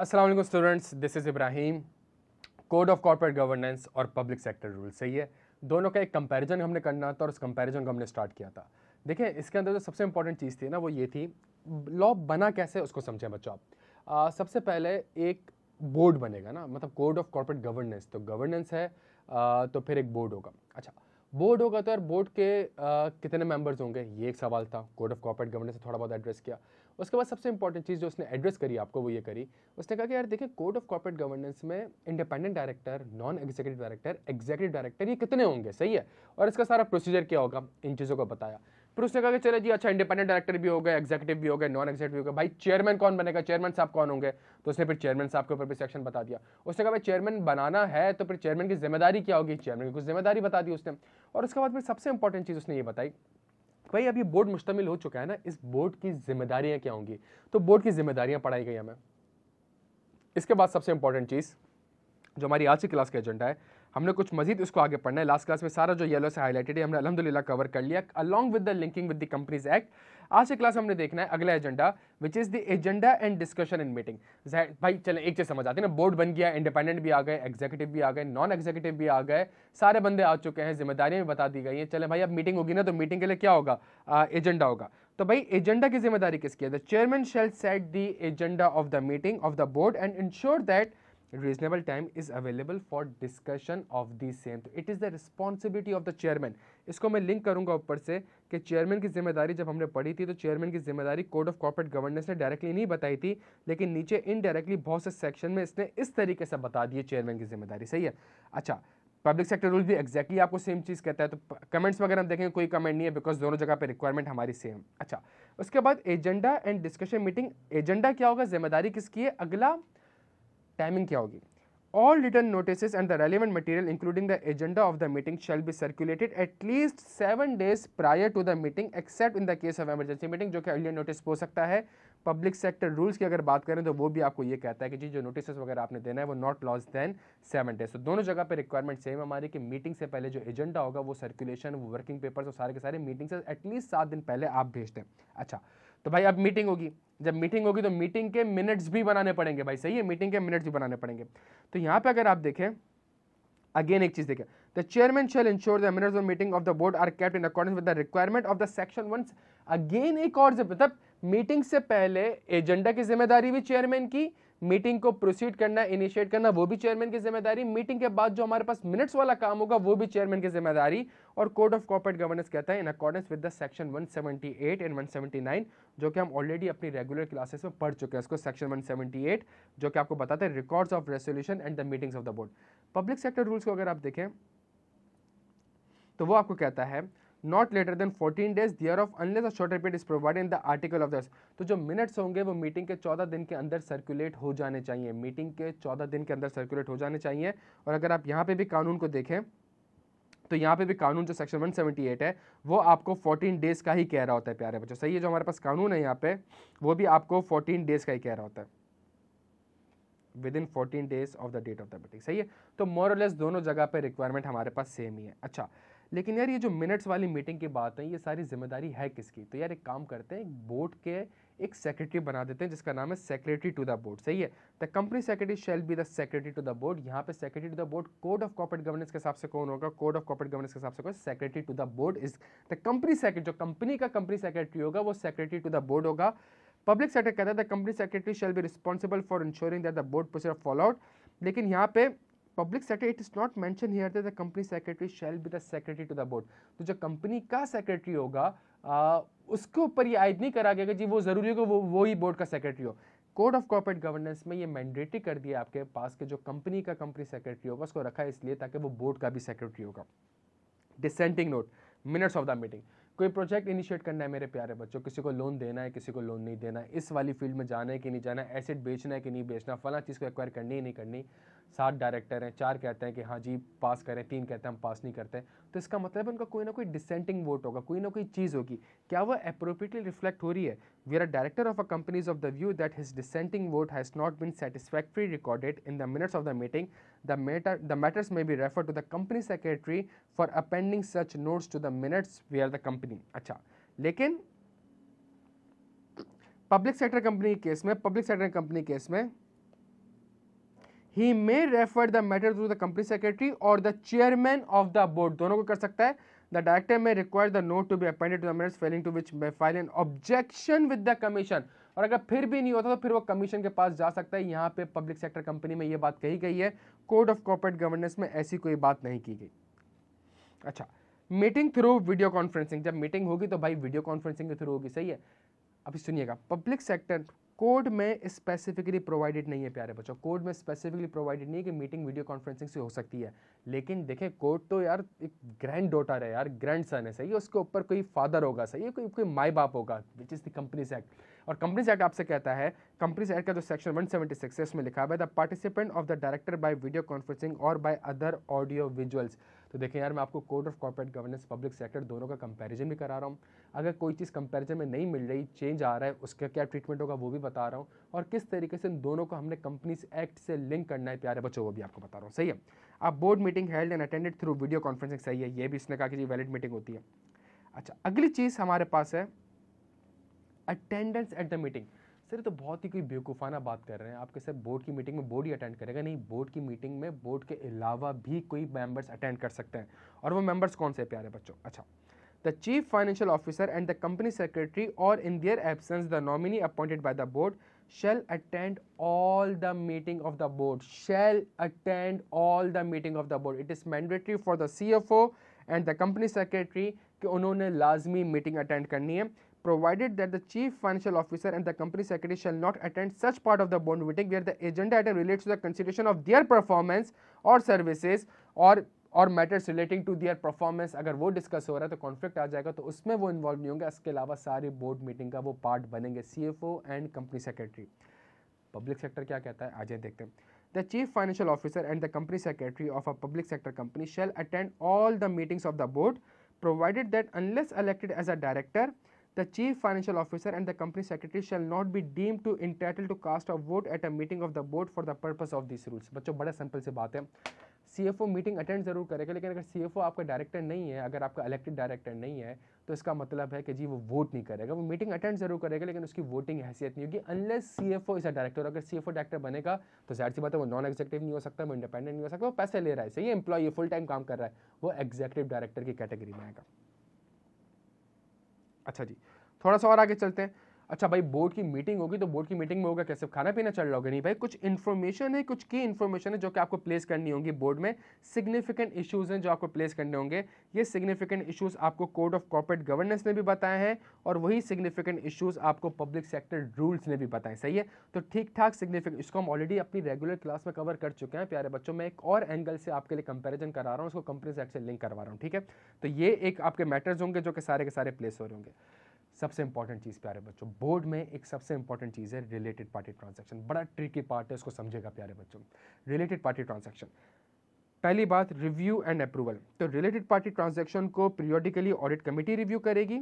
Aslam students this is Ibrahim code of corporate governance और public sector rule सही है दोनों का एक कंपैरिजन हमने करना था और उस कंपैरिजन को हमने स्टार्ट किया था देखें इसके अंदर जो सबसे इंपॉर्टेंट चीज़ थी ना वो ये थी लॉ बना कैसे उसको समझें बच्चों आप सबसे पहले एक बोर्ड बनेगा ना मतलब कोड ऑफ कॉर्पोरेट गवर्नेंस तो गवर्नेंस है आ, तो फिर एक बोर्ड होगा अच्छा बोर्ड होगा तो यार बोर्ड के आ, कितने मेंबर्स होंगे ये एक सवाल था कोड ऑफ कॉर्पोरेट गवर्नेंस से थोड़ा बहुत एड्रेस किया उसके बाद सबसे इंपॉर्टेंट चीज़ जो उसने एड्रेस करी आपको वो ये करी उसने कहा कि यार देखिए कोड ऑफ कॉर्पोरेट गवर्नेंस में independent director non executive director executive director ये कितने होंगे सही है और इसका सारा प्रोसीजर क्या होगा इन चीज़ों को बताया फिर उसने कहा कि चले जी अच्छा इंडिपेंडेंट डायरेक्टर भी हो गए एग्जीक्यूटिव भी हो गए नॉन एग्जीक्यूटिव होगा हो गए भाई चेयरमैन कौन बनेगा चेयरमैन साहब कौन होंगे तो उसने फिर चेयरमैन साहब के ऊपर भी सेक्शन बता दिया उसने कहा भाई चेयरमैन बनाना है तो फिर चेयरमैन की जिम्मेदारी क्या होगी चेयरमैन की कुछ जिम्मेदारी बता दी उसने और उसके बाद फिर सबसे इंपॉर्टेंट चीज़ उसने ये बताई भाई अब ये बोर्ड मुश्तमिल हो चुका है ना इस बोर्ड की जिम्मेदारियां क्या होंगी तो बोर्ड की जिम्मेदारियां पढ़ाई गई हमें इसके बाद सबसे इंपॉर्टेंट चीज़ जो हमारी आज की क्लास का एजेंडा है हमने कुछ मजीद उसको आगे पढ़ना है लास्ट क्लास में सारा जो येलो से हाईलाइटेड है हमने अलहमदिल्ला कवर कर लिया along with the linking with the companies act आज से क्लास हमने देखना है अगला agenda which is the agenda and discussion in meeting भाई चले एक चीज़ समझ आती है ना बोर्ड बन गया इंडिपेंडेंट भी आ गए एग्जीक्यूटिव भी आ गए नॉन एग्जीक्यूटिव भी आ गए सारे बंदे आ चुके हैं जिम्मेदारियाँ भी बता दी गई हैं चले भाई अब मीटिंग होगी ना तो मीटिंग के लिए क्या होगा एजेंडा होगा तो भाई एजेंडा की जिम्मेदारी किसकी है the chairman shall set the agenda of the meeting of the board and ensure that reasonable time is available for discussion of the same तो it is the responsibility of the chairman इसको मैं link करूंगा ऊपर से कि chairman की जिम्मेदारी जब हमने पढ़ी थी तो चेयरमैन की जिम्मेदारी कोड ऑफ कॉर्पोरेट गवर्नेंस ने डायरेक्टली नहीं बताई थी लेकिन नीचे इनडायरेक्टली बहुत से सेक्शन में इसने इस तरीके से बता दिए चेयरमैन की जिम्मेदारी सही है अच्छा पब्लिक सेक्टर रूल भी एक्जैक्टली आपको सेम चीज़ कहता है तो कमेंट्स वगैरह हम देखेंगे कोई कमेंट नहीं है बिकॉज दोनों जगह पे रिक्वायरमेंट हमारी सेम अच्छा उसके बाद agenda and discussion meeting agenda क्या होगा जिम्मेदारी किसकी है अगला टाइमिंग क्या होगी all written notice and the relevant material including the agenda of the meeting shall be circulated at least seven days prior to the meeting except in the case of emergency जो कि earlier notice हो सकता है public sector rules की अगर बात करें तो वो भी आपको ये कहता है कि जी जो नोटिस वगैरह आपने देना है वो not less than seven days तो दोनों जगह पर रिक्वायरमेंट सेम हमारी कि मीटिंग से पहले जो एजेंडा होगा वो सर्कुलेशन वो वर्किंग पेपर्स और सारे के सारे मीटिंग से एटलीस्ट सात दिन पहले आप भेज दें अच्छा तो भाई अब मीटिंग होगी जब मीटिंग होगी तो मीटिंग के मिनट्स भी बनाने पड़ेंगे भाई सही है मीटिंग के मिनट्स भी बनाने पड़ेंगे तो यहाँ पे अगर आप देखें अगेन एक चीज़ देखें the chairman shall ensure the minutes of meeting of the board are kept in according with the requirement of the section one again एक और मतलब मीटिंग से पहले एजेंडा की जिम्मेदारी भी चेयरमैन की मीटिंग को प्रोसीड करना इनिशिएट करना वो भी चेयरमैन की जिम्मेदारी मीटिंग के बाद जो हमारे पास मिनट्स वाला काम होगा वो भी चेयरमैन की जिम्मेदारी और कोड ऑफ कॉर्पोरेट गवर्नेंस कहता है in accordance with the section 178 and 179 जो कि हम ऑलरेडी अपनी रेगुलर क्लासेस में पढ़ चुके हैं इसको सेक्शन 178 जो कि आपको बताते हैं records of resolution and the meetings of the board public sector rules को अगर आप देखें तो वो आपको कहता है not later than 14 days thereof unless a shorter period is provide in the article of दस तो जो मिनट्स होंगे वो मीटिंग के 14 दिन के अंदर सर्कुलेट हो जाने चाहिए मीटिंग के 14 दिन के अंदर सर्कुलेट हो जाने चाहिए और अगर आप यहाँ पे भी कानून को देखें तो यहाँ पे भी कानून जो सेक्शन 178 है वो आपको 14 डेज़ का ही कह रहा होता है प्यारे बच्चों सही है जो हमारे पास कानून है यहाँ पे वो भी आपको 14 डेज़ का ही कह रहा होता है within fourteen days of the date of the meeting सही है तो लेस दोनों जगह पर रिक्वायरमेंट हमारे पास सेम ही है अच्छा लेकिन यार ये जो मिनट्स वाली मीटिंग की बात है ये सारी जिम्मेदारी है किसकी तो यार एक काम करते हैं बोर्ड के एक सेक्रेटरी बना देते हैं जिसका नाम है सेक्रेटरी टू द बोर्ड सही है the company secretary shall be the secretary to the board यहाँ पे secretary to the board code of corporate governance के हिसाब से कौन होगा कोड ऑफ कॉपरेट गवर्नेंस के हिसाब से कौन secretary to the board is the company secretary जो कंपनी का कंपनी सेक्रेटरी होगा वो सेक्रेटरी टू द बोर्ड होगा पब्लिक सेक्टर कहता है the company secretary shall be responsible for ensuring that the board follow out लेकिन यहाँ पे public sector it is not mention here that the company secretary shall be the secretary to the board तो जो company का secretary होगा उसके ऊपर ये आयद नहीं करा गया कि जी वो ज़रूरी हो कि वो वो ही बोर्ड का सेक्रेटरी हो कोड ऑफ कॉर्पोरेट गवर्नेंस में ये मैंडेटरी कर दिया आपके पास के जो कंपनी का कंपनी सेक्रेटरी होगा उसको रखा है इसलिए ताकि वो बोर्ड का भी सेक्रेटरी होगा dissenting note minutes of the meeting कोई प्रोजेक्ट इनिशिएट करना है मेरे प्यारे बच्चों किसी को लोन देना है किसी को लोन नहीं देना है इस वाली फील्ड में जाना है कि नहीं जाना है एसेट बेचना है कि नहीं बेचना फला चीज़ को एक्वायर करनी है नहीं करनी सात डायरेक्टर हैं चार कहते हैं कि हाँ जी पास करें तीन कहते हैं हम पास नहीं करते तो इसका मतलब उनका कोई ना कोई डिसेंटिंग वोट होगा कोई ना कोई चीज़ होगी क्या वह अप्रोप्रिएटली रिफ्लेक्ट हो रही है we are director of a companies of the view that his dissenting vote has not been satisfactory recorded in the minutes of the meeting the matter the matters may be referred to the company secretary for appending such notes to the minutes where the company अच्छा लेकिन public sector company case में public sector company case में ही may refer the matter to the company secretary और the chairman of the board दोनों को कर सकता है the director may require the note to be appended to the minutes failing to which may file an objection with the commission और अगर फिर भी नहीं होता तो फिर वो कमीशन के पास जा सकता है यहाँ पे पब्लिक सेक्टर कंपनी में ये बात कही गई है कोड ऑफ कॉर्पोरेट गवर्नेंस में ऐसी कोई बात नहीं की गई अच्छा मीटिंग थ्रू वीडियो कॉन्फ्रेंसिंग जब मीटिंग होगी तो भाई वीडियो कॉन्फ्रेंसिंग के थ्रू होगी सही है अभी सुनिएगा पब्लिक सेक्टर कोड में स्पेसिफिकली प्रोवाइडेड नहीं है प्यारे बच्चों कोड में स्पेसिफिकली प्रोवाइडेड नहीं है कि मीटिंग वीडियो कॉन्फ्रेंसिंग से हो सकती है लेकिन देखें कोड तो यार एक ग्रैंड डॉटर है यार ग्रैंड सन है सही है उसके ऊपर कोई फादर होगा सही है कोई कोई माई बाप होगा which is the companies act और कंपनीज एक्ट आपसे कहता है कंपनीज एक्ट का जो सेक्शन सिक्स है उसमें लिखा है the participant of the director by video conferencing और बाय अदर ऑडियो विजुअल्स तो देखें यार मैं आपको code of corporate governance public sector दोनों का कंपेरिजन भी करा रहा हूँ अगर कोई चीज़ कंपैरिजन में नहीं मिल रही चेंज आ रहा है उसका क्या ट्रीटमेंट होगा वो भी बता रहा हूँ और किस तरीके से इन दोनों को हमने कंपनीज एक्ट से लिंक करना है प्यारे बच्चों वो भी आपको बता रहा हूँ सही है आप board meeting held and attended through video conferencing सही है ये भी इसने कहा कि जी वैलिड मीटिंग होती है अच्छा अगली चीज़ हमारे पास है attendance at the meeting sir तो बहुत ही कोई बेवकूफ़ाना बात कर रहे हैं आपके सर बोर्ड की मीटिंग में बोर्ड ही अटेंड करेगा नहीं बोर्ड की मीटिंग में बोर्ड के अलावा भी कोई मेंबर्स अटेंड कर सकते हैं और वो मेंबर्स कौन से प्यारे बच्चों अच्छा the chief financial officer and the company secretary or in their absence the nominee appointed by the board shall attend all the meeting of the board shall attend all the meeting of the board it is mandatory for the cfo and the company secretary कि उन्होंने लाजमी meeting attend करनी है provided that the chief financial officer and the company secretary shall not attend such part of the board meeting where the agenda item relates to the consideration of their performance or services or और matters relating to their performance अगर वो discuss हो रहा है तो conflict आ जाएगा तो उसमें वो इन्वॉल्व नहीं होंगे इसके अलावा सारे बोर्ड मीटिंग का वो पार्ट बनेंगे C F O and company secretary public sector क्या कहता है आज जाए देखते हैं the chief financial officer and the company secretary of a public sector company shall attend all the meetings of the board provided that unless elected as a director the chief financial officer and the company secretary shall not be deemed to entitle to cast a vote at a meeting of the board for the purpose of this rules बच्चों बड़ा simple से बात है C F O meeting attend ज़रूर करेगा लेकिन अगर C F ओ आपका डायरेक्टर नहीं है अगर आपका इलेक्टेड डायरेक्टर नहीं है तो इसका मतलब है कि जी वो वोट नहीं करेगा वो मीटिंग अटेंड ज़रूर करेगा लेकिन उसकी वोटिंग हैसियत नहीं होगी unless C F O is a director अगर सी एफ ओ डायरेक्टर बनेगा तो जाहिर सी बात है वो नॉन एग्जेक्टिव नहीं हो सकता वो इंडिपेंडेंट नहीं हो सकता वो पैसे ले रहा है सही एम्प्लॉय फुल टाइम काम कर रहा है वो एग्जेक्टिव डायरेक्टर की कैटेगरी में आएगा अच्छा जी थोड़ा सा और आगे चलते हैं अच्छा भाई बोर्ड की मीटिंग होगी तो बोर्ड की मीटिंग में होगा कैसे खाना पीना चल रहा होगा नहीं भाई कुछ इन्फॉर्मेशन है कुछ की इन्फॉर्मेशन है जो कि आपको प्लेस करनी होगी बोर्ड में सिग्निफिकेंट इश्यूज हैं जो आपको प्लेस करने होंगे ये सिग्निफिकेंट इश्यूज आपको कोड ऑफ कॉर्पोरेट गवर्नेंस ने भी बताए हैं और वही सिग्निफिकेंट इश्यूज आपको पब्लिक सेक्टर रूल्स ने भी बताए सही है तो ठीक ठाक सिग्निफिकेंट इसको हम ऑलरेडी अपनी रेगुलर क्लास में कवर कर चुके हैं प्यारे बच्चों में एक और एंगल से आपके लिए कंपेरिजन करा रहा हूँ उसको कंपनी से लिंक करवा रहा हूँ ठीक है तो ये एक आपके मैटर्स होंगे जो कि सारे के सारे प्लेस हो रहे होंगे सबसे इंपॉर्टेंट चीज़ प्यारे बच्चों बोर्ड में एक सबसे इंपॉर्टेंट चीज़ है रिलेटेड पार्टी ट्रांजैक्शन बड़ा ट्रिकी पार्ट है उसको समझेगा प्यारे बच्चों रिलेटेड पार्टी ट्रांजैक्शन पहली बात रिव्यू एंड अप्रूवल तो रिलेटेड पार्टी ट्रांजैक्शन को पीरियोडिकली ऑडिट कमेटी रिव्यू करेगी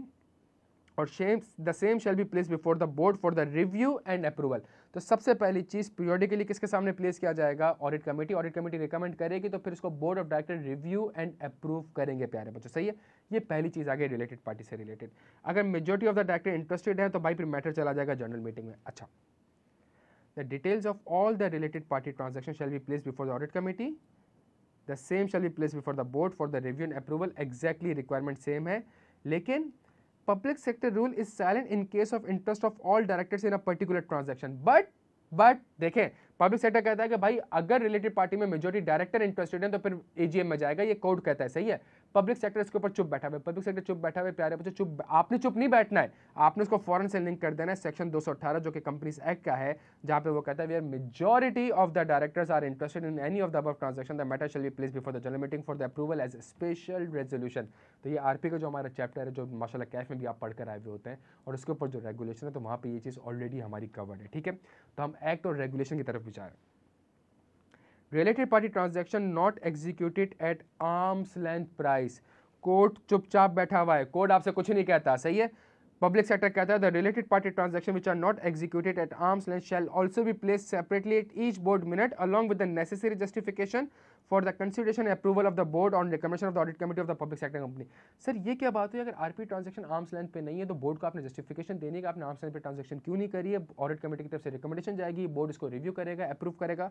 और same the same shall be place before the board for the review and approval तो सबसे पहली चीज़ पीरियोडिकली किसके सामने प्लेस किया जाएगा audit committee audit committee recommend करेगी तो फिर इसको board of director review and approve करेंगे प्यारे बच्चों सही है ये पहली चीज़ आगे रिलेटेड पार्टी से रिलेटेड अगर majority of the director interested है तो भाई फिर मैटर चला जाएगा जनरल मीटिंग में अच्छा the details of all the related party transaction shall be place before the audit committee the same shall be place before the board for the review and approval exactly requirement same है लेकिन public sector rule is silent in case of interest of all directors in a particular transaction but but देखें public sector कहता है कि भाई अगर related party में majority director interested है तो फिर एजीएम में जाएगा ये कोर्ट कहता है सही है पब्लिक सेक्टर इसके ऊपर चुप बैठा हुआ है पब्लिक सेक्टर चुप बैठा हुआ है प्यारे बच्चे चुप आपने चुप नहीं बैठना है आपने उसको फॉरन से लिंक कर देना है सेक्शन दो जो कि कंपनीज एक्ट का है जहाँ पे वो कहता है are majority of the directors are interested in any of the above transaction the matter shall be place before the general meeting for the approval as special resolution तो ये आर का जो हमारा चैप्टर है जो माशाला कैफ में भी आप पढ़कर आए हुए होते हैं और उसके ऊपर जो रेगुलेशन है तो वहाँ पर ये चीज़ ऑलरेडी हमारी कवर्ड है ठीक है तो हम एक्ट और रेगुलेशन की तरफ विचार related party transaction not executed at arm's length price code चुपचाप बैठा हुआ है कोर्ट आपसे कुछ नहीं कहता सही है पब्लिक सेक्टर कहता है the related party transaction which are not executed at arm's length shall also be place separately at each board minute along with the necessary justification for the consideration approval of the board on recommendation of the audit committee of the public sector company sir ये क्या बात हुई अगर RP transaction arms length पे नहीं है तो board को आपने जस्टिफिकेशन देने का आपने आर्म्स लेंथ पर ट्रांजेक्शन क्यों नहीं करी है ऑडिट कमेटी की तरफ से रिकमेंडेशन जाएगी बोर्ड इसको रिव्यू करेगा अप्रूव करेगा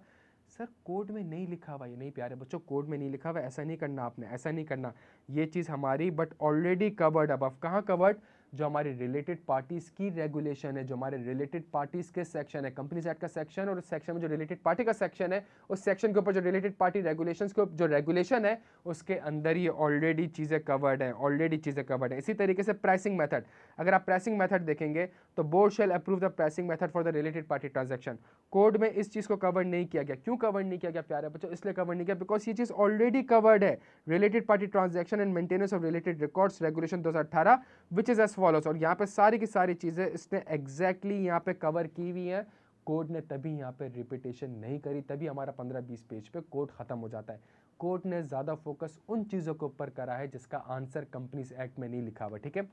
सर कोर्ट में नहीं लिखा हुआ ये नहीं प्यारे बच्चों कोर्ट में नहीं लिखा हुआ ऐसा नहीं करना आपने ऐसा नहीं करना ये चीज़ हमारी बट ऑलरेडी कवर्ड अब कहाँ कवर्ड जो हमारी रिलेटेड पार्टीज़ की रेगुलेशन है जो हमारे रिलेटेड पार्टीज़ के सेक्शन है कंपनीज एक्ट का सेक्शन और उस सेक्शन में जो रिलेटेड पार्टी का सेक्शन है उस सेक्शन के ऊपर जो रिलेटेड पार्टी रेगुलेशन के जो रेगुलेशन है उसके अंदर ही ऑलरेडी चीज़ें कवर्ड है ऑलरेडी चीज़ें कवर्ड है इसी तरीके से प्राइसिंग मैथड अगर आप प्राइसिंग मैथड देखेंगे तो board shall approve the pricing method for the related party transaction code में इस चीज़ को कवर नहीं किया गया क्यों कवर नहीं किया गया प्यारे बच्चों इसलिए कवर नहीं किया बिकॉज ये चीज़ ऑलरेडी कवर्ड है related party transaction and maintenance of related records regulation दो हज़ार अठारह विच इज़ एस फॉलोस और यहाँ पे सारी की सारी चीज़ें इसने एग्जैक्टली exactly यहाँ पे कवर की हुई हैं कोर्ट ने तभी यहाँ पे रिपीटेशन नहीं करी तभी हमारा पंद्रह बीस पेज पे कोर्ट ख़त्म हो जाता है कोर्ट ने ज़्यादा फोकस उन चीज़ों के ऊपर करा है जिसका आंसर कंपनीज एक्ट में नहीं लिखा हुआ ठीक है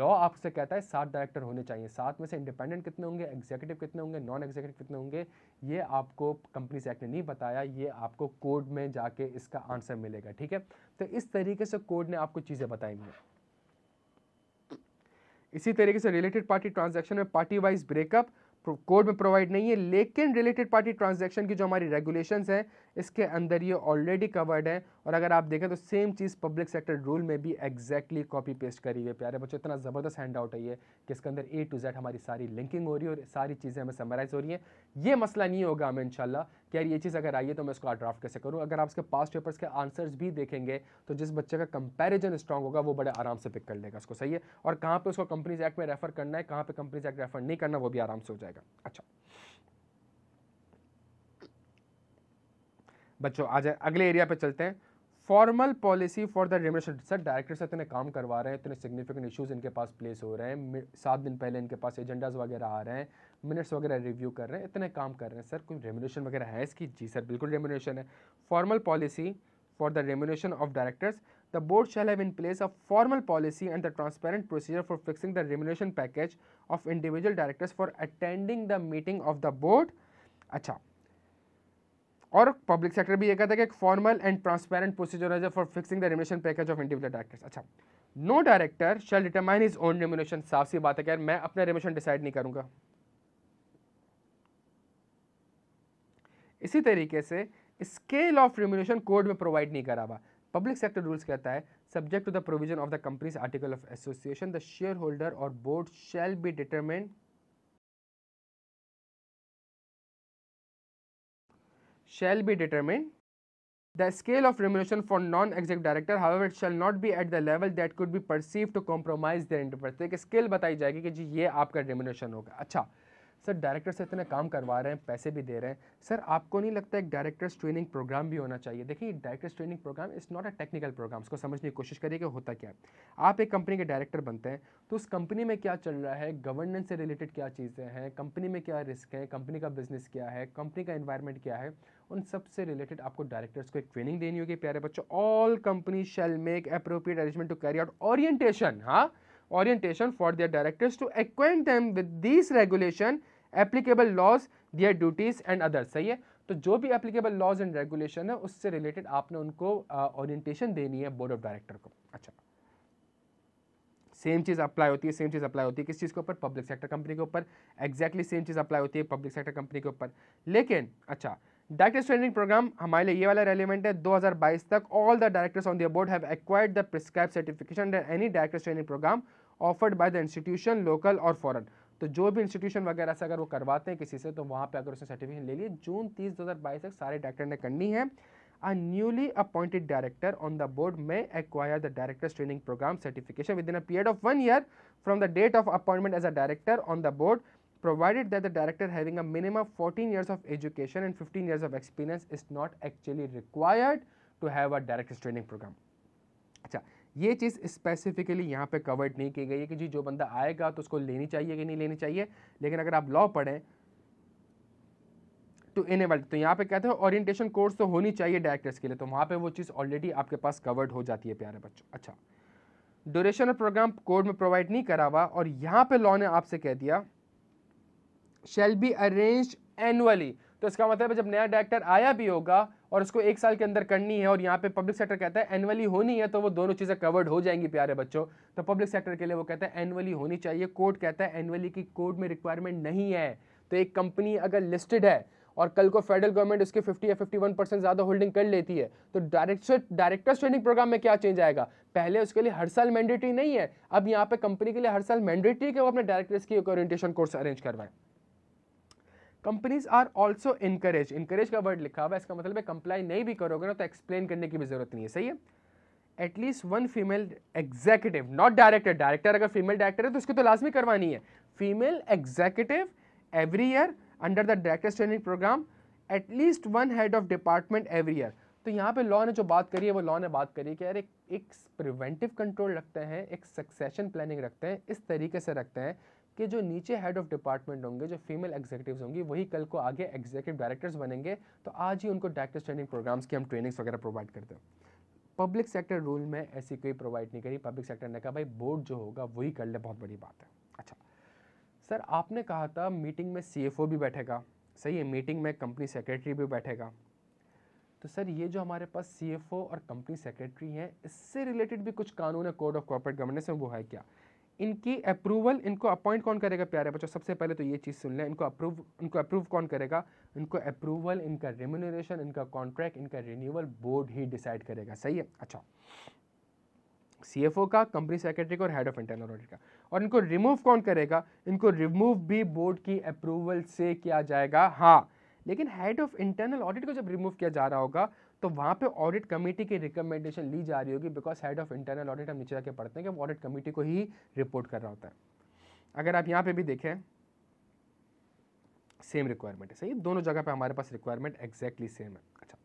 लॉ आपसे कहता है सात डायरेक्टर होने चाहिए सात में से इंडिपेंडेंट कितने होंगे एग्जीक्यूटिव कितने होंगे नॉन एग्जीक्यूटिव कितने होंगे ये आपको कंपनीज एक्ट ने नहीं बताया ये आपको कोर्ट में जाके इसका आंसर मिलेगा ठीक है तो इस तरीके से कोर्ट ने आपको चीज़ें बताई हैं इसी तरीके से रिलेटेड पार्टी ट्रांजैक्शन में पार्टी वाइज ब्रेकअप कोड में प्रोवाइड नहीं है लेकिन रिलेटेड पार्टी ट्रांजैक्शन की जो हमारी रेगुलेशंस हैं इसके अंदर ये ऑलरेडी कवर्ड है और अगर आप देखें तो सेम चीज़ पब्लिक सेक्टर रूल में भी एग्जैक्टली कॉपी पेस्ट करी हुई है प्यारे बच्चों इतना ज़बरदस्त हैंड आउट है ये कि इसके अंदर ए टू जेड हमारी सारी लिंकिंग हो रही है और सारी चीज़ें हमें समराइज हो रही हैं ये मसला नहीं होगा हमें इनशाला कि यार ये चीज़ अगर आई है तो मैं इसको ड्राफ्ट कैसे करूँ अगर आप उसके पास्ट पेपर्स के आंसर्स भी देखेंगे तो जिस बच्चे का कंपैरिजन स्ट्रांग होगा वो बड़े आराम से पिक कर लेगा उसको सही है और कहाँ पे उसको कंपनीज एक्ट में रेफर करना है कहाँ पे कंपनीज एक्ट रेफर नहीं करना वो भी आराम से हो जाएगा अच्छा बच्चों आ जाए अगले एरिया पर चलते हैं formal policy for the remuneration sir director से इतने काम करवा रहे हैं इतने सिग्निफिकेंट इश्यूज इनके पास प्लेस हो रहे हैं सात दिन पहले इनके पास एजेंडाज वगैरह आ रहे हैं मिनट्स वगैरह रिव्यू कर रहे हैं इतने काम कर रहे हैं सर कोई रेमोनेशन वगैरह है इसकी जी सर बिल्कुल रेमोनेशन है formal policy for the remuneration of directors the board shall have in place a formal policy and the transparent procedure for fixing the remuneration package of individual directors for attending the meeting of the board अच्छा और public sector भी ये कहता है कि एक formal and transparent procedure for fixing the remuneration package of individual directors अच्छा no director shall determine his own remuneration साफ सी बात है कि मैं अपना रेमोशन डिसाइड नहीं करूंगा इसी तरीके से स्केल ऑफ रिमोनेशन कोड में प्रोवाइड नहीं करा हुआ पब्लिक सेक्टर रूल्स कहता है subject to the provision of the companies article of association the shareholder और board shall be determined shall be determined the scale of remuneration for non executive director how it shall not be at the level that could be perceived to compromise their interpret एक scale बताई जाएगी कि जी ये आपका remuneration होगा अच्छा sir director से तो इतने काम करवा रहे हैं पैसे भी दे रहे हैं सर आपको नहीं लगता एक डायरेक्टर्स ट्रेनिंग प्रोग्राम भी होना चाहिए देखिए directors training program is not a technical program उसको समझने की कोशिश करिए कि होता क्या है आप एक कंपनी के डायरेक्टर बनते हैं तो उस कंपनी में क्या चल रहा है गवर्नेंस से रिलेटेड क्या चीज़ें हैं कंपनी में क्या रिस्क है कंपनी का बिजनेस क्या है कंपनी का इन्वायरमेंट क्या है उन सब से रिलेटेड आपको डायरेक्टर्स को एक ट्रेनिंग देनी होगी प्यारे बच्चों all company shall make appropriate arrangement to carry out orientation हाँ orientation for their directors to acquaint them with these regulation applicable laws their duties and others सही है तो जो भी एप्लीकेबल लॉज एंड रेगुलेशन है उससे रिलेटेड आपने उनको ओरिएंटेशन uh, देनी है बोर्ड ऑफ डायरेक्टर को अच्छा सेम चीज़ अप्लाई होती है सेम चीज़ अप्लाई होती है किस चीज़ के ऊपर पब्लिक सेक्टर कंपनी के ऊपर एग्जैक्टली सेम चीज़ अप्लाई होती है पब्लिक सेक्टर कंपनी के ऊपर लेकिन अच्छा डायरेक्टर्स ट्रेनिंग प्रोग्राम हमारे लिए ये वाला रेलिवेंट है 2022 तक all the directors on the board have acquired the prescribe certification any directors training program offered by the institution local और फॉरन तो जो भी इंस्टीट्यूशन वगैरह से अगर वो करवाते हैं किसी से तो वहाँ पर अगर उसने सर्टिफिकेशन ले लिए जून तीस दो तक सारे डायरेक्टर ने करनी है a newly appointed director on the board में acquire the directors training program certification within a period of one year from the date of appointment as a director on the board provided that the director having a minimum fourteen years of education and fifteen years of experience is not actually required to have a directors training program अच्छा ये चीज़ specifically यहाँ पे covered नहीं की गई है कि जी जो बंदा आएगा तो उसको लेनी चाहिए कि नहीं लेनी चाहिए लेकिन अगर आप लॉ पढ़ें टू तो इनेबल तो यहाँ पे कहते हैं ओरिएंटेशन कोर्स तो होनी चाहिए डायरेक्टर्स के लिए तो वहाँ पे वो चीज़ ऑलरेडी आपके पास कवर्ड हो जाती है प्यारे बच्चों अच्छा ड्यूरेशन और प्रोग्राम कोर्ड में प्रोवाइड नहीं करा हुआ और यहाँ पे लॉ ने आपसे कह दिया शेल बी अरेंज एनुअली तो इसका मतलब जब नया डायरेक्टर आया भी होगा और उसको एक साल के अंदर करनी है और यहाँ पे पब्लिक सेक्टर कहता है एनुअली होनी है तो वो दोनों चीज़ें कवर्ड हो जाएंगी प्यारे बच्चों तो पब्लिक सेक्टर के लिए वो कहता है एनुअली होनी चाहिए कोर्ट कहता है एनुअली की कोर्ट में रिक्वायरमेंट नहीं है तो एक कंपनी अगर लिस्टेड है और कल को फेडरल गवर्नमेंट उसके 50 या 51 परसेंट ज़्यादा होल्डिंग कर लेती है तो डायरेक्टर डायरेक्टर्स ट्रेनिंग प्रोग्राम में क्या चेंज आएगा पहले उसके लिए हर साल मैंडेटरी नहीं है अब यहाँ पे कंपनी के लिए हर साल मैंडेटरी के वो अपने डायरेक्टर्स की ओरिएंटेशन कोर्स अरेंज करवाएं companies are also encourage encourage का वर्ड लिखा हुआ है इसका मतलब है कंप्लाई नहीं भी करोगे ना तो एक्सप्लेन करने की भी जरूरत नहीं है सही है at least one female executive not director director अगर फीमेल डायरेक्टर है तो उसकी तो लाजमी करवानी है female executive every year under the director training program at least one head of department every year तो यहाँ पे लॉ ने जो बात करी है वो लॉ ने बात करी कि यार एक एक प्रिवेंटिव कंट्रोल रखते हैं एक सक्सेशन प्लानिंग रखते हैं इस तरीके से रखते हैं कि जो नीचे हेड ऑफ डिपार्टमेंट होंगे जो फीमेल एग्जीक्यूटिव होंगी वही कल को आगे एग्जीक्यूटिव डायरेक्टर्स बनेंगे तो आज ही उनको डायरेक्टर ट्रेनिंग प्रोग्राम्स की हम ट्रेनिंग्स वगैरह प्रोवाइड करते हैं पब्लिक सेक्टर रूल में ऐसी कोई प्रोवाइड नहीं करी पब्लिक सेक्टर ने कहा भाई बोर्ड जो होगा वही कर ले बहुत बड़ी बात है अच्छा सर आपने कहा था मीटिंग में सी भी बैठेगा सही है मीटिंग में कंपनी सेक्रेटरी भी बैठेगा तो सर ये जो हमारे पास सी और कंपनी सेक्रेटरी हैं इससे रिलेटेड भी कुछ कानून है कोड ऑफ कॉर्पोरेट गवर्नेंस में वो है क्या इनकी अप्रूवल इनको अपॉइंट कौन करेगा प्यारे बच्चों सबसे पहले तो ये चीज़ सुन लें इनको अप्रूव इनको अप्रूव कौन करेगा इनको अप्रूवल इनका रेम्यूनरेशन इनका कॉन्ट्रैक्ट इनका रिन्यूअल बोर्ड ही डिसाइड करेगा सही है अच्छा सी का कंपनी सेक्रेटरी का और हेड ऑफ इंटरनल ऑडिट का और इनको रिमूव कौन करेगा इनको रिमूव भी बोर्ड की अप्रूवल से किया जाएगा हाँ लेकिन हेड ऑफ इंटरनल ऑडिट को जब रिमूव किया जा रहा होगा तो वहाँ पे ऑडिट कमेटी की रिकमेंडेशन ली जा रही होगी because head of internal audit हम नीचे जाके पढ़ते हैं कि ऑडिट कमेटी को ही रिपोर्ट कर रहा होता है अगर आप यहाँ पे भी देखें सेम रिक्वायरमेंट है सही दोनों जगह पे हमारे पास रिक्वायरमेंट एग्जैक्टली सेम है अच्छा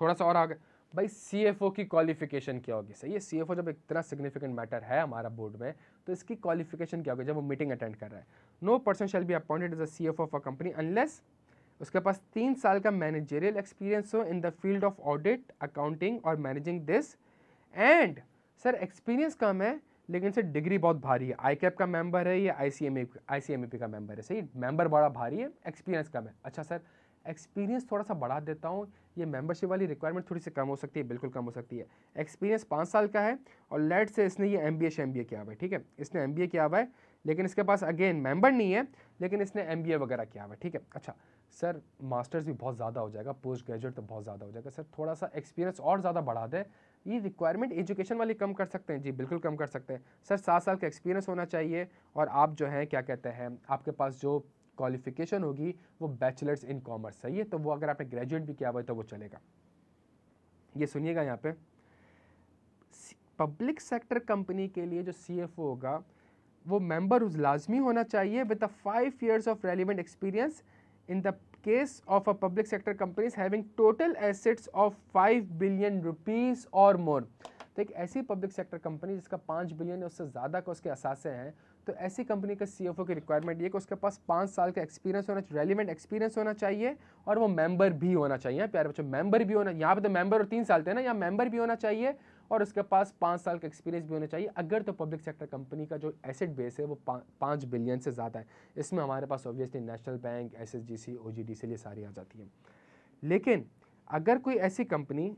थोड़ा सा और आगे भाई सी की क्वालिफिकेशन क्या होगी सही है सी जब इतना सिग्निफिकेंट मैटर है हमारा बोर्ड में तो इसकी क्वालिफिकेशन क्या होगी जब वो मीटिंग अटेंड कर रहा है no person shall be appointed as a C F of a company unless उसके पास तीन साल का मैनेजरियल एक्सपीरियंस हो in the field of audit accounting और managing this and sir experience कम है लेकिन सर डिग्री बहुत भारी है आई का मेंबर है या I C M A I C M A P का मेंबर है सही मेंबर बड़ा भारी है एक्सपीरियंस कम है अच्छा सर एक्सपीरियंस थोड़ा सा बढ़ा देता हूँ ये मेंबरशिप वाली रिक्वायरमेंट थोड़ी सी कम हो सकती है बिल्कुल कम हो सकती है एक्सपीरियंस पाँच साल का है और लेट से इसने ये एम बी ए शेम बी ए किया हुआ है ठीक है इसने एम बी ए किया हुआ है लेकिन इसके पास अगेन मेंबर नहीं है लेकिन इसने एम बी ए वगैरह किया हुआ है ठीक है अच्छा सर मास्टर्स भी बहुत ज़्यादा हो जाएगा पोस्ट ग्रेजुएट तो बहुत ज़्यादा हो जाएगा सर थोड़ा सा एक्सपीरियंस और ज़्यादा बढ़ा दें ये रिक्वायरमेंट एजुकेशन वाली कम कर सकते हैं जी बिल्कुल कम कर सकते हैं सर सात साल का एक्सपीरियंस होना चाहिए और आप जो हैं क्या कहते हैं आपके पास जो क्वालिफिकेशन होगी वो बैचलर्स इन कॉमर्स है ये तो वो अगर आपने ग्रेजुएट भी किया हुआ है तो वो चलेगा ये सुनिएगा यहाँ पे पब्लिक सेक्टर कंपनी के लिए जो सी होगा वो मेंबर लाजमी होना चाहिए with the five years of relevant experience in the case of a public sector companies having total assets of 5 billion rupees or more तो एक ऐसी पब्लिक सेक्टर कंपनी जिसका पाँच बिलियन या उससे ज़्यादा का उसके असासे हैं तो ऐसी कंपनी का सीएफओ की रिक्वायरमेंट ये कि उसके पास पाँच साल का एक्सपीरियंस होना रेलिवेंट एक्सपीरियंस होना चाहिए और वो मेंबर भी होना चाहिए प्यारे बच्चों मेंबर भी होना यहाँ पे तो मेंबर और तीन साल थे तो ना यहाँ मेंबर भी होना चाहिए और उसके पास पाँच साल का एक्सपीरियंस भी होना चाहिए अगर तो पब्लिक सेक्टर कंपनी का जो एसेट बेस है वो पा, पाँच बिलियन से ज़्यादा है इसमें हमारे पास obviously national bank S S G C O G D C ये सारी आ जाती हैं लेकिन अगर कोई ऐसी company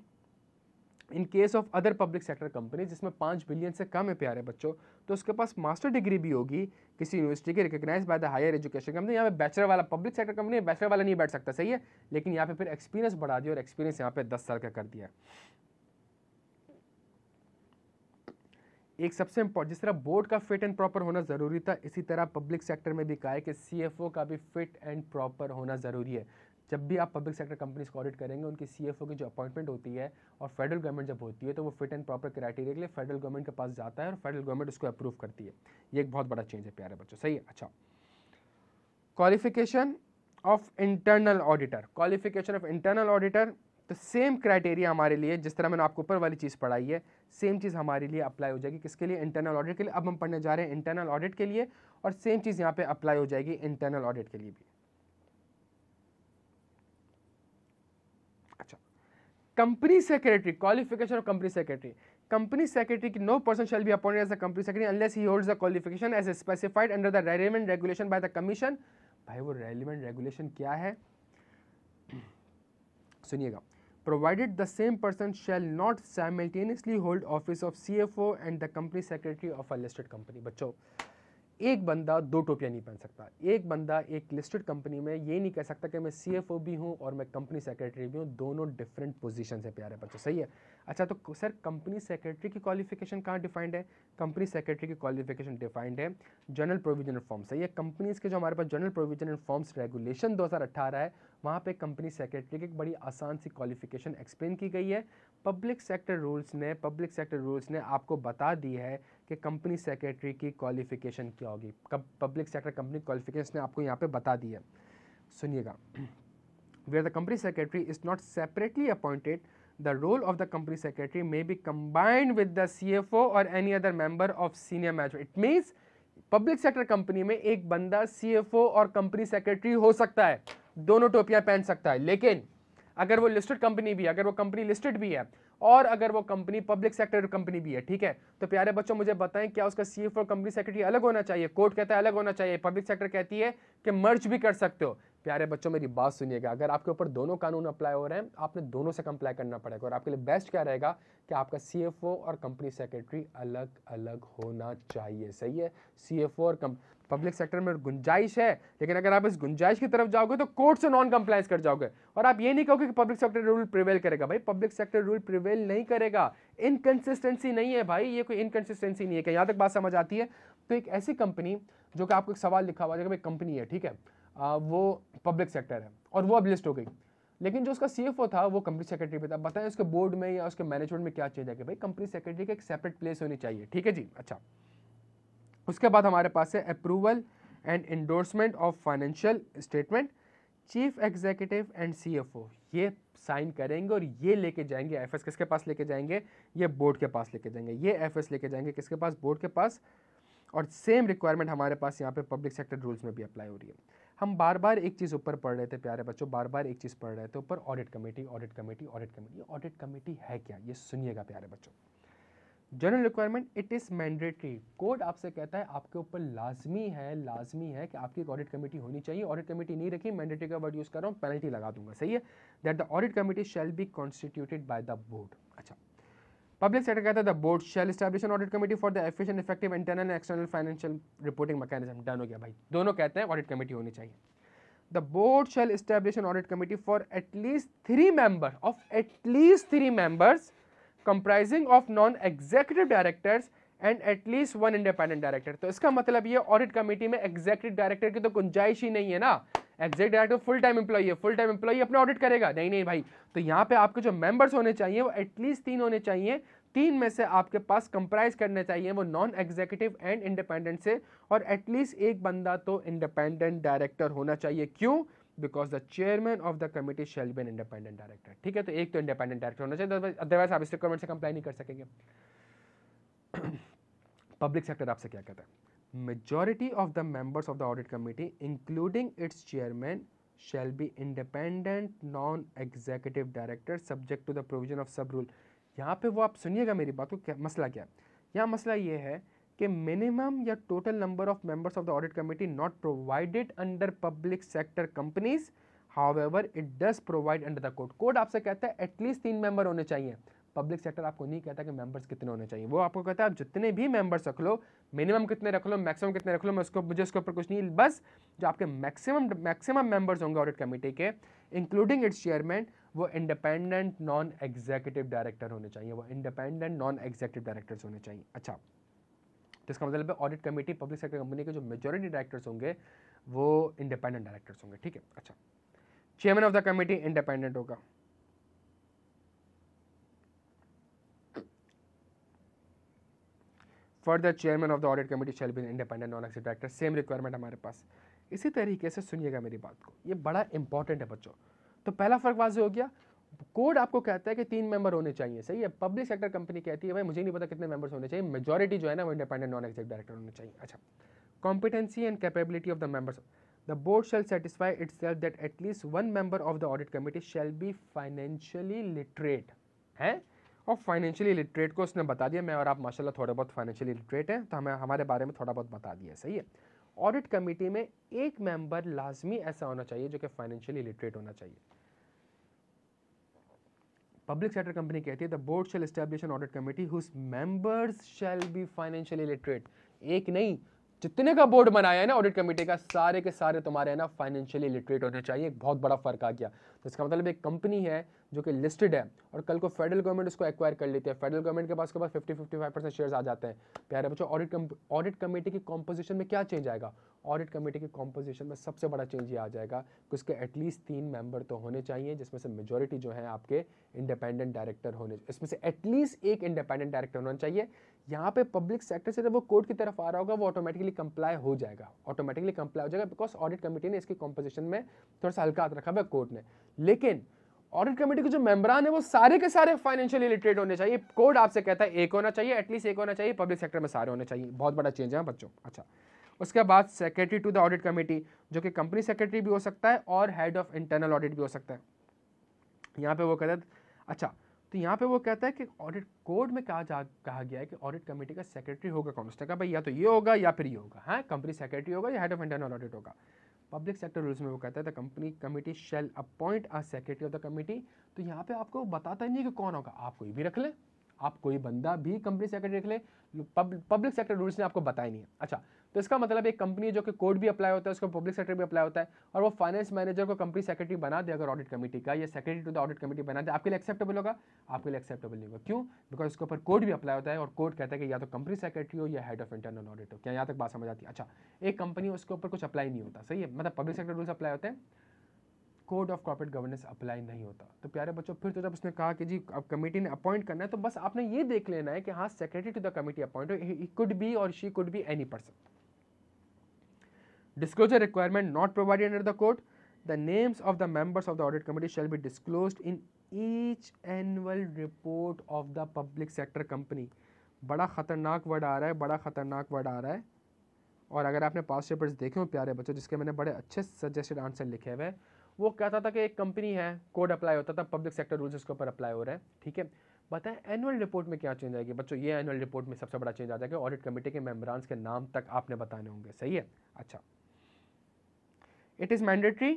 in case of other public sector company जिसमें पाँच बिलियन से कम है प्यारे बच्चों तो उसके पास मास्टर डिग्री भी होगी किसी यूनिवर्सिटी के recognise by the higher education company यहाँ पे बैचलर वाला पब्लिक सेक्टर कंपनी बैचलर वाला नहीं बैठ सकता सही है लेकिन यहाँ पे फिर एक्सपीरियंस बढ़ा दिया और एक्सपीरियंस यहाँ पे दस साल का कर दिया एक सबसे इम्पोर्टेंट जिस तरह बोर्ड का फिट एंड प्रॉपर होना ज़रूरी था इसी तरह पब्लिक सेक्टर में भी कहा है कि सीएफओ का भी फिट एंड प्रॉपर होना ज़रूरी है जब भी आप पब्लिक सेक्टर कंपनीज को ऑडिट करेंगे उनकी सीएफओ की जो अपॉइंटमेंट होती है और फेडरल गवर्नमेंट जब होती है तो वो फिट एंड प्रॉपर क्राइटेरिया के लिए फेडरल गवर्नमेंट के पास जाता है और फेडरल गवर्नमेंट उसको अप्रूव करती है ये एक बहुत बड़ा चेंज है प्यारे बच्चों सही है अच्छा qualification of internal auditor qualification of internal auditor तो सेम क्राइटेरिया हमारे लिए जिस तरह मैंने आपको ऊपर वाली चीज़ पढ़ाई है सेम चीज़ हमारे लिए अप्लाई हो जाएगी किसके लिए इंटरनल ऑडिट के लिए अब हम पढ़ने जा रहे हैं इंटरनल ऑडिट के लिए और सेम चीज़ यहाँ पे अप्लाई हो जाएगी इंटरनल ऑडिट के लिए भी अच्छा company secretary qualification of company secretary company secretary की no person shall be appointed as a company secretary unless he holds a qualification as specified under the relevant regulation by the commission भाई वो relevant regulation क्या है सुनिएगा provided the same person shall not simultaneously hold office of CFO and the company secretary of a listed company. बच्चों एक बंदा दो टोपियाँ नहीं पहन सकता एक बंदा एक लिस्टेड कंपनी में ये नहीं कह सकता कि मैं सी भी हूँ और मैं कंपनी सेक्रेटरी भी हूँ दोनों डिफरेंट पोजिशन है प्यारे बच्चों सही है अच्छा तो सर कंपनी सेक्रेटरी की क्वालिफिकेशन कहाँ डिफाइंड है कंपनी सेक्रेटरी की क्वालिफिकेशन डिफाइंड है जनरल प्रोविजन फॉर्म सही है कंपनीज़ के जो हमारे पास जनरल प्रोविजन फॉर्म्स रेगुलेशन दो है वहाँ पर कंपनी सेक्रेटरी की बड़ी आसान सी क्वालिफिकेशन एक्सप्लेन की गई है पब्लिक सेक्टर रूल्स ने पब्लिक सेक्टर रूल्स ने आपको बता दी है कि कंपनी सेक्रेटरी की क्वालिफिकेशन क्या होगी कब पब्लिक सेक्टर कंपनी क्वालिफिकेशन ने आपको यहाँ पे बता दी है सुनिएगा where the company secretary is not separately appointed the role of the company secretary may be combined with the C F O or any other member of senior management it means public sector company में एक बंदा सी F O और company secretary हो सकता है दोनों टोपियाँ पहन सकता है लेकिन अगर वो लिस्टेड कंपनी भी है अगर वो कंपनी लिस्टेड भी है और अगर वो कंपनी पब्लिक सेक्टर कंपनी भी है ठीक है तो प्यारे बच्चों मुझे बताएं क्या उसका सी और कंपनी सेक्रेटरी अलग होना चाहिए कोर्ट कहता है अलग होना चाहिए पब्लिक सेक्टर कहती है कि मर्ज भी कर सकते हो प्यारे बच्चों मेरी बात सुनिएगा अगर आपके ऊपर दोनों कानून अप्लाई हो रहे हैं आपने दोनों से कंप्लाई करना पड़ेगा और आपके लिए बेस्ट क्या रहेगा कि आपका सी और कंपनी सेक्रेटरी अलग अलग होना चाहिए सही है सी और कंपनी पब्लिक सेक्टर में गुंजाइश है लेकिन अगर आप इस गुंजाइश की तरफ जाओगे तो कोर्ट से नॉन कंप्लाइंस कर जाओगे और आप ये नहीं कहोगे कि पब्लिक सेक्टर रूल प्रिवेल करेगा भाई पब्लिक सेक्टर रूल प्रिवेल नहीं करेगा इनकन्सिस्टेंसी नहीं है भाई ये कोई इनकन्सिस्टेंसी नहीं है क्या यहाँ तक बात समझ आती है तो एक ऐसी कंपनी जो कि आपको एक सवाल लिखा हुआ है भाई कंपनी है ठीक है आ, वो पब्लिक सेक्टर है और वो अब लिस्ट हो गई लेकिन जो उसका सी था वो कंपनी सेक्रेटरी पे था बताएं उसके बोर्ड में या उसके मैनेजमेंट में क्या चेंज है कि भाई कंपनी सेक्रेटरी का एक सेपरेट प्लेस होनी चाहिए ठीक है जी अच्छा उसके बाद हमारे पास है approval and endorsement of financial statement chief executive and CFO ये साइन करेंगे और ये लेके जाएंगे एफएस किसके पास लेके जाएंगे ये बोर्ड के पास लेके जाएंगे ये एफएस लेके जाएंगे किसके पास बोर्ड के पास और सेम रिक्वायरमेंट हमारे पास यहाँ पे पब्लिक सेक्टर रूल्स में भी अप्लाई हो रही है हम बार बार एक चीज़ ऊपर पढ़ रहे थे प्यारे बच्चों बार बार एक चीज़ पढ़ रहे थे ऊपर audit committee audit committee audit committee audit committee है क्या ये सुनिएगा प्यारे बच्चों general requirement it is mandatory code आपसे कहता है आपके ऊपर लाजमी है लाजमी है कि आपकी एक ऑडिट कमेटी होनी चाहिए ऑडिट कमेटी नहीं रखी मैंडेटरी का वर्ड यूज़ कर रहा हूँ पेनल्टी लगा दूंगा सही है that the audit committee shall be constituted by the board अच्छा पब्लिक सेक्टर कहता है the board shall establish an audit committee for the efficient effective internal and external financial reporting mechanism done हो गया भाई दोनों कहते हैं ऑडिट कमेटी होनी चाहिए the board shall establish an audit committee for at least three member of at least three members comprising of non executive directors and at least one independent director तो इसका मतलब ये ऑडिट कमेटी में एग्जीक्यूटिव डायरेक्टर की तो गुंजाइश ही नहीं है ना executive director full time employee है फुल टाइम एम्प्लॉई अपना ऑडिट करेगा नहीं नहीं भाई तो यहाँ पे आपके जो मेंबर्स होने चाहिए वो एटलीस्ट तीन होने चाहिए तीन में से आपके पास कंप्राइज करने चाहिए वो नॉन एग्जीक्यूटिव एंड इंडिपेंडेंट से और एटलीस्ट एक बंदा तो इंडिपेंडेंट डायरेक्टर होना चाहिए क्यों because the chairman of the committee shall be an independent director ठीक है तो एक तो इंडिपेंडेंट डायरेक्टर होना चाहिए अदरवाइज आप इस रिक्वायरमेंट से कंप्लाई नहीं कर सकेंगे पब्लिक सेक्टर आपसे क्या कहता है majority of the members of the audit committee including its chairman shall be independent non executive director subject to the provision of sub rule यहाँ पे वो आप सुनिएगा मेरी बात को क्या मसला क्या है यहाँ मसला ये है कि मिनिमम या total number of members of the audit committee not provided under public sector companies however it does provide under the code code आपसे कहता है एटलीस्ट तीन मेंबर होने चाहिए पब्लिक सेक्टर आपको नहीं कहता कि मेंबर्स कितने होने चाहिए वो आपको कहता है आप जितने भी मेंबर्स रख लो मिनिमम कितने रख लो मैक्सिमम कितने रख लो मैं उसको मुझे उसके ऊपर कुछ नहीं बस जो आपके मैक्सिमम मैक्सिमम मेंबर्स होंगे ऑडिट कमेटी के इंक्लूडिंग इट्स चेयरमैन वो इंडिपेंडेंट नॉन एग्जीक्यूटिव डायरेक्टर होने चाहिए वो इंडिपेंडेंट नॉन एग्जीक्यूटिव डायरेक्टर्स होने चाहिए अच्छा तो इसका मतलब है audit committee public sector company के जो मेजोरिटी डायरेक्टर्स होंगे वो इंडिपेंडेंट डायरेक्टर्स होंगे ठीक है अच्छा chairman of the committee independent होगा further chairman of the audit committee shall be independent non executive director same requirement हमारे पास इसी तरीके से सुनिएगा मेरी बात को ये बड़ा इंपॉर्टेंट है बच्चों तो पहला फर्क वाजे हो गया कोड आपको कहता है कि तीन मेंबर होने चाहिए सही है पब्लिक सेक्टर कंपनी कहती है भाई मुझे नहीं पता कितने मेंबर्स होने चाहिए मेजॉरिटी जो है ना वो इंडिपेंडेंट नॉन एग्जेक्ट डायरेक्टर होने चाहिए अच्छा competency and capability of the members the board shall satisfy itself that at least one member of the audit committee shall be financially literate है और फाइनेंशियली लिटरेट को उसने बता दिया मैं और आप माशाल्लाह थोड़े बहुत फाइनेंशियली लिटरेट हैं तो हमें हमारे बारे में थोड़ा बहुत बता दिया सही है ऑडिट कमेटी में एक मेंबर लाजमी ऐसा होना चाहिए जो कि फाइनेंशियली लिटरेट होना चाहिए पब्लिक सेक्टर कंपनी कहती है the board shall establish an audit committee whose members shall be financially literate एक नहीं जितने का बोर्ड बनाया है ना ऑडिट कमेटी का सारे के सारे तुम्हारे ना फाइनेंशियली लिटरेट होने चाहिए एक बहुत बड़ा फर्क आ गया तो इसका मतलब एक कंपनी है जो कि लिस्टेड है और कल को फेडरल गवर्नमेंट उसको एक्वायर कर लेती है फेडरल गवर्नमेंट के पास के पास fifty fifty five percent share आ जाते हैं प्यारे बच्चों ऑडिट ऑडिट कमेटी की कॉम्पोजिशन में क्या चेंज आएगा ऑडिट कमेटी की कॉम्पोजिशन में सबसे बड़ा चेंज ये आ जाएगा कि उसके एटलीस्ट तीन मेंबर तो होने चाहिए जिसमें से मेजोरिटी जो है आपके इंडिपेंडेंट डायरेक्टर होने इसमें से एटलीस्ट एक इंडिपेंडेंट डायरेक्टर होना चाहिए यहाँ पे पब्लिक सेक्टर से जब वो कोर्ट की तरफ आ रहा होगा वो ऑटोमेटिकली कंप्लाई हो जाएगा ऑटोमेटिकली कंप्लाई हो जाएगा बिकॉज ऑडिट कमेटी ने इसकी कॉम्पोजिशन में थोड़ा सा हल्का हाथ रखा हुआ कोर्ट ने लेकिन ऑडिट कमेटी के जो मेंबरान है वो सारे के सारे फाइनेंशियली लिटरेट होने चाहिए कोर्ट आपसे कहता है एक होना चाहिए एटलीस्ट एक होना चाहिए पब्लिक सेक्टर में सारे होने चाहिए बहुत बड़ा चेंज है हाँ बच्चों अच्छा उसके बाद secretary to the audit committee जो कि कंपनी सेक्रेटरी भी हो सकता है और हेड ऑफ इंटरनल ऑडिट भी हो सकता है यहाँ पे वो कहते अच्छा तो यहाँ पे वो कहता है कि ऑडिट कोड में कहा जा कहा गया है कि ऑडिट कमेटी का सेक्रेटरी होगा कौन उसने भाई या तो ये होगा या फिर ये होगा हाँ कंपनी सेक्रेटरी होगा या हेड ऑफ इंटरनल ऑडिट होगा पब्लिक सेक्टर रूल्स में वो कहता है the company committee shall appoint a secretary of the committee तो यहाँ पे आपको बताता ही नहीं कि कौन होगा आप कोई भी रख लें आप कोई बंदा भी कंपनी सेक्रेटरी रख लें पब्लिक सेक्टर रूल्स ने आपको बताया नहीं है अच्छा तो इसका मतलब एक कंपनी जो कि कोड भी अप्लाई होता है उसको पब्लिक सेक्टर भी अप्लाई होता है और वो फाइनेंस मैनेजर को कंपनी सेक्रेटरी बना दे अगर ऑडिट कमेटी का या secretary to the audit committee बना दे आपके लिए एक्सेप्टेबल होगा आपके लिए एक्सेप्टेबल नहीं होगा क्यों बिकॉज उसके ऊपर कोड भी अप्लाई होता है और कोड कहता है कि या तो कंपनी सेक्रेटरी हो या हेड ऑफ इंटरनल ऑडिट हो क्या यहाँ तक बात समझ आती है अच्छा एक कंपनी उसके ऊपर कुछ अप्लाई नहीं होता सही है मतलब पब्लिक सेक्टर रूल्स अप्लाई होते हैं code of corporate governance apply नहीं होता तो प्यारे बच्चों फिर तो जब उसने कहा कि जी अब कमेटी ने अपॉइंट करना है तो बस आपने ये देख लेना है कि हाँ secretary to the committee appoint हो कुड बी और she could be any person Disclosure requirement not provided under the code. The names of the members of the audit committee shall be disclosed in each annual report of the public sector company. बड़ा ख़तरनाक word आ रहा है बड़ा ख़तरनाक word आ रहा है और अगर आपने पास पेपर्स देखे हो प्यारे बच्चों जिसके मैंने बड़े अच्छे सजेस्टेड आंसर लिखे हुए हैं वो कहता था कि एक कंपनी है कोड अप्लाई होता था पब्लिक सेक्टर रूल्स उसके ऊपर अप्लाई हो रहा है ठीक है बताएं एनुअल रिपोर्ट में क्या चेंज आएगी बच्चों ये एनुअल रिपोर्ट में सबसे बड़ा चेंज आ जाएगा ऑडिट कमेटी के मेम्बरान्स के नाम तक आपने बताने होंगे सही है अच्छा it is mandatory